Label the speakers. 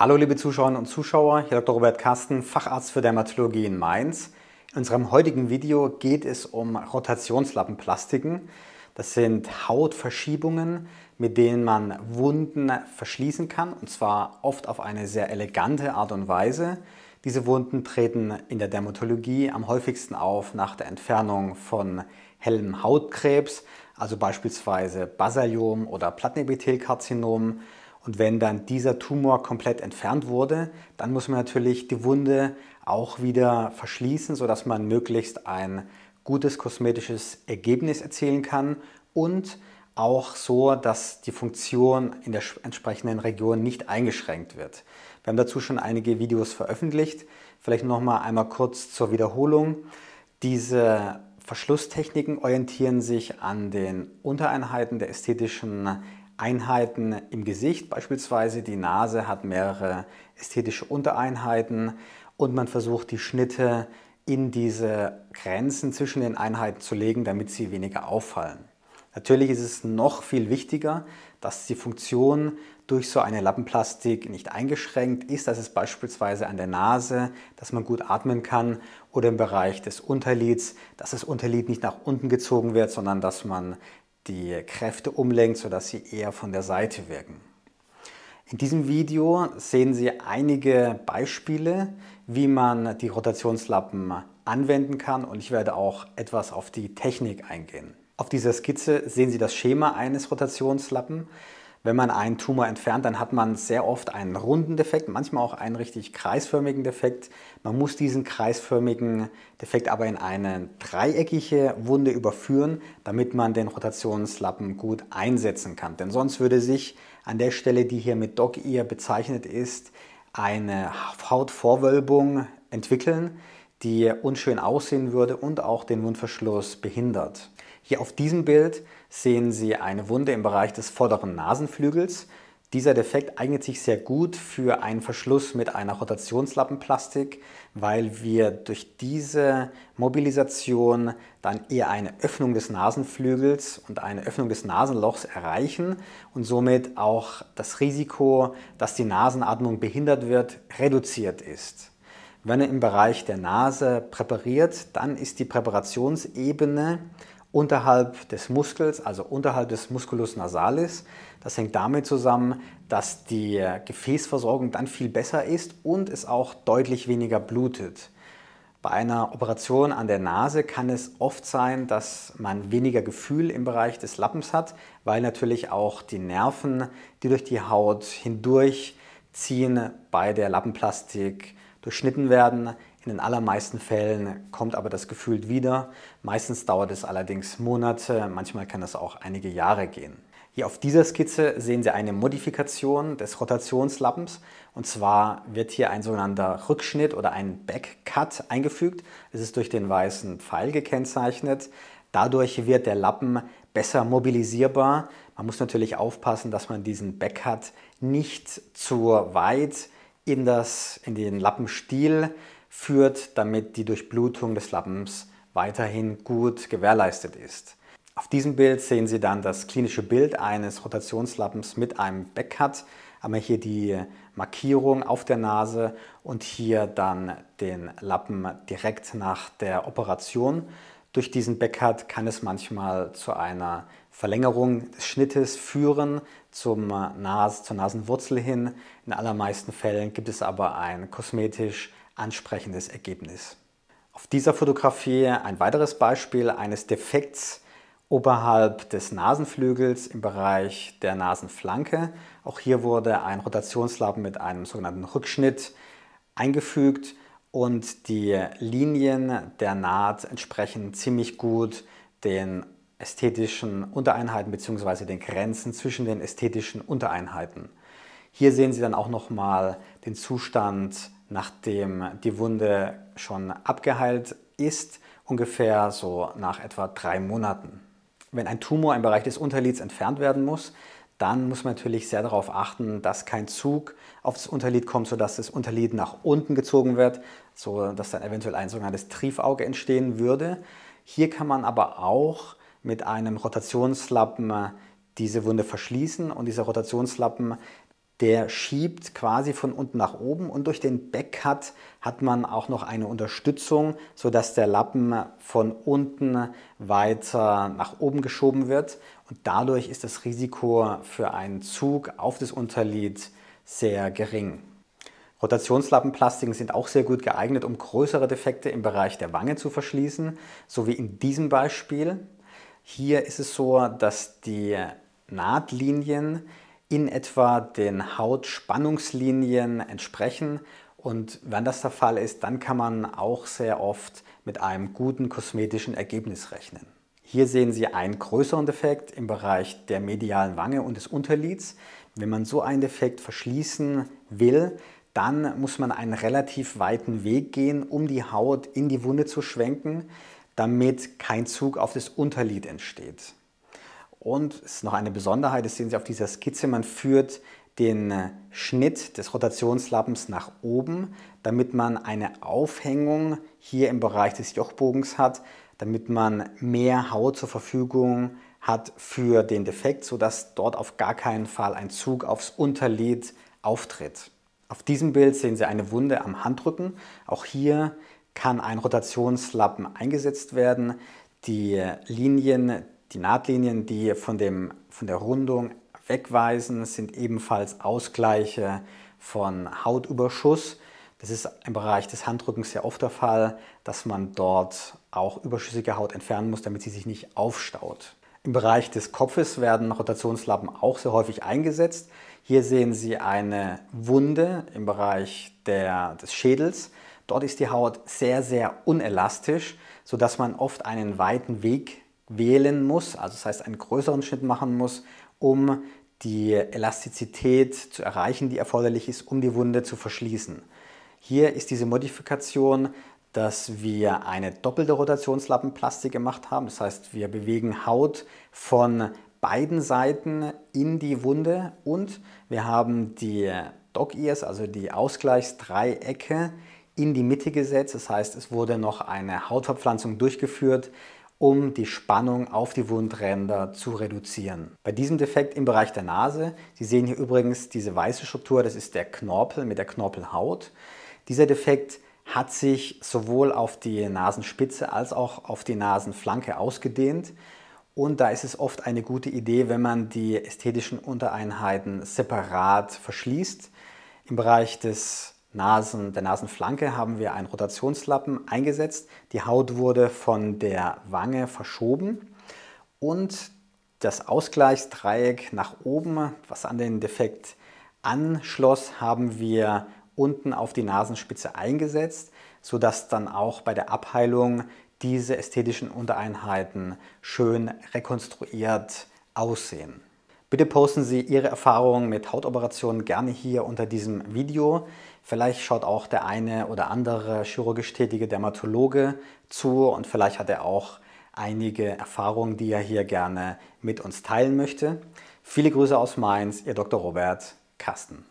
Speaker 1: Hallo liebe Zuschauerinnen und Zuschauer, hier Dr. Robert Karsten, Facharzt für Dermatologie in Mainz. In unserem heutigen Video geht es um Rotationslappenplastiken. Das sind Hautverschiebungen, mit denen man Wunden verschließen kann und zwar oft auf eine sehr elegante Art und Weise. Diese Wunden treten in der Dermatologie am häufigsten auf nach der Entfernung von hellem Hautkrebs, also beispielsweise Basaliom oder Plattenepithelkarzinom und wenn dann dieser Tumor komplett entfernt wurde, dann muss man natürlich die Wunde auch wieder verschließen, sodass man möglichst ein gutes kosmetisches Ergebnis erzielen kann und auch so, dass die Funktion in der entsprechenden Region nicht eingeschränkt wird. Wir haben dazu schon einige Videos veröffentlicht. Vielleicht noch mal einmal kurz zur Wiederholung. Diese Verschlusstechniken orientieren sich an den Untereinheiten der ästhetischen Einheiten im Gesicht beispielsweise. Die Nase hat mehrere ästhetische Untereinheiten und man versucht die Schnitte in diese Grenzen zwischen den Einheiten zu legen, damit sie weniger auffallen. Natürlich ist es noch viel wichtiger, dass die Funktion durch so eine Lappenplastik nicht eingeschränkt ist, dass es beispielsweise an der Nase, dass man gut atmen kann oder im Bereich des Unterlids, dass das Unterlid nicht nach unten gezogen wird, sondern dass man die Kräfte umlenkt, sodass sie eher von der Seite wirken. In diesem Video sehen Sie einige Beispiele, wie man die Rotationslappen anwenden kann und ich werde auch etwas auf die Technik eingehen. Auf dieser Skizze sehen Sie das Schema eines Rotationslappen. Wenn man einen Tumor entfernt, dann hat man sehr oft einen runden Defekt, manchmal auch einen richtig kreisförmigen Defekt. Man muss diesen kreisförmigen Defekt aber in eine dreieckige Wunde überführen, damit man den Rotationslappen gut einsetzen kann. Denn sonst würde sich an der Stelle, die hier mit Dog-Ear bezeichnet ist, eine Hautvorwölbung entwickeln die unschön aussehen würde und auch den Mundverschluss behindert. Hier auf diesem Bild sehen Sie eine Wunde im Bereich des vorderen Nasenflügels. Dieser Defekt eignet sich sehr gut für einen Verschluss mit einer Rotationslappenplastik, weil wir durch diese Mobilisation dann eher eine Öffnung des Nasenflügels und eine Öffnung des Nasenlochs erreichen und somit auch das Risiko, dass die Nasenatmung behindert wird, reduziert ist. Wenn er im Bereich der Nase präpariert, dann ist die Präparationsebene unterhalb des Muskels, also unterhalb des Musculus nasalis. Das hängt damit zusammen, dass die Gefäßversorgung dann viel besser ist und es auch deutlich weniger blutet. Bei einer Operation an der Nase kann es oft sein, dass man weniger Gefühl im Bereich des Lappens hat, weil natürlich auch die Nerven, die durch die Haut hindurch ziehen, bei der Lappenplastik durchschnitten werden. In den allermeisten Fällen kommt aber das Gefühl wieder. Meistens dauert es allerdings Monate, manchmal kann es auch einige Jahre gehen. Hier auf dieser Skizze sehen Sie eine Modifikation des Rotationslappens und zwar wird hier ein sogenannter Rückschnitt oder ein Backcut eingefügt. Es ist durch den weißen Pfeil gekennzeichnet. Dadurch wird der Lappen besser mobilisierbar. Man muss natürlich aufpassen, dass man diesen Backcut nicht zu weit in, das, in den Lappenstiel führt, damit die Durchblutung des Lappens weiterhin gut gewährleistet ist. Auf diesem Bild sehen Sie dann das klinische Bild eines Rotationslappens mit einem Backcut. Haben wir hier die Markierung auf der Nase und hier dann den Lappen direkt nach der Operation. Durch diesen Backcut kann es manchmal zu einer Verlängerung des Schnittes führen zum Nas zur Nasenwurzel hin. In allermeisten Fällen gibt es aber ein kosmetisch ansprechendes Ergebnis. Auf dieser Fotografie ein weiteres Beispiel eines Defekts oberhalb des Nasenflügels im Bereich der Nasenflanke. Auch hier wurde ein Rotationslappen mit einem sogenannten Rückschnitt eingefügt und die Linien der Naht entsprechen ziemlich gut den ästhetischen Untereinheiten bzw. den Grenzen zwischen den ästhetischen Untereinheiten. Hier sehen Sie dann auch nochmal den Zustand, nachdem die Wunde schon abgeheilt ist, ungefähr so nach etwa drei Monaten. Wenn ein Tumor im Bereich des Unterlids entfernt werden muss, dann muss man natürlich sehr darauf achten, dass kein Zug auf das Unterlid kommt, sodass das Unterlid nach unten gezogen wird, sodass dann eventuell ein sogenanntes Triefauge entstehen würde. Hier kann man aber auch mit einem Rotationslappen äh, diese Wunde verschließen und dieser Rotationslappen, der schiebt quasi von unten nach oben und durch den Backcut hat man auch noch eine Unterstützung, sodass der Lappen von unten weiter nach oben geschoben wird und dadurch ist das Risiko für einen Zug auf das Unterlied sehr gering. Rotationslappenplastiken sind auch sehr gut geeignet, um größere Defekte im Bereich der Wange zu verschließen, so wie in diesem Beispiel. Hier ist es so, dass die Nahtlinien in etwa den Hautspannungslinien entsprechen und wenn das der Fall ist, dann kann man auch sehr oft mit einem guten kosmetischen Ergebnis rechnen. Hier sehen Sie einen größeren Defekt im Bereich der medialen Wange und des Unterlids. Wenn man so einen Defekt verschließen will, dann muss man einen relativ weiten Weg gehen, um die Haut in die Wunde zu schwenken damit kein Zug auf das Unterlied entsteht. Und es ist noch eine Besonderheit, das sehen Sie auf dieser Skizze, man führt den äh, Schnitt des Rotationslappens nach oben, damit man eine Aufhängung hier im Bereich des Jochbogens hat, damit man mehr Haut zur Verfügung hat für den Defekt, sodass dort auf gar keinen Fall ein Zug aufs Unterlied auftritt. Auf diesem Bild sehen Sie eine Wunde am Handrücken. Auch hier kann ein Rotationslappen eingesetzt werden. Die Linien, die Nahtlinien, die von, dem, von der Rundung wegweisen, sind ebenfalls Ausgleiche von Hautüberschuss. Das ist im Bereich des Handrückens sehr oft der Fall, dass man dort auch überschüssige Haut entfernen muss, damit sie sich nicht aufstaut. Im Bereich des Kopfes werden Rotationslappen auch sehr häufig eingesetzt. Hier sehen Sie eine Wunde im Bereich der, des Schädels. Dort ist die Haut sehr, sehr unelastisch, sodass man oft einen weiten Weg wählen muss, also das heißt einen größeren Schnitt machen muss, um die Elastizität zu erreichen, die erforderlich ist, um die Wunde zu verschließen. Hier ist diese Modifikation, dass wir eine doppelte Rotationslappenplastik gemacht haben. Das heißt, wir bewegen Haut von beiden Seiten in die Wunde und wir haben die Dog-Ears, also die Ausgleichsdreiecke, in die Mitte gesetzt. Das heißt, es wurde noch eine Hautverpflanzung durchgeführt, um die Spannung auf die Wundränder zu reduzieren. Bei diesem Defekt im Bereich der Nase, Sie sehen hier übrigens diese weiße Struktur, das ist der Knorpel mit der Knorpelhaut. Dieser Defekt hat sich sowohl auf die Nasenspitze als auch auf die Nasenflanke ausgedehnt. Und da ist es oft eine gute Idee, wenn man die ästhetischen Untereinheiten separat verschließt. Im Bereich des Nasen, der Nasenflanke haben wir einen Rotationslappen eingesetzt. Die Haut wurde von der Wange verschoben und das Ausgleichsdreieck nach oben, was an den Defekt anschloss, haben wir unten auf die Nasenspitze eingesetzt, sodass dann auch bei der Abheilung diese ästhetischen Untereinheiten schön rekonstruiert aussehen. Bitte posten Sie Ihre Erfahrungen mit Hautoperationen gerne hier unter diesem Video. Vielleicht schaut auch der eine oder andere chirurgisch tätige Dermatologe zu und vielleicht hat er auch einige Erfahrungen, die er hier gerne mit uns teilen möchte. Viele Grüße aus Mainz, Ihr Dr. Robert Kasten.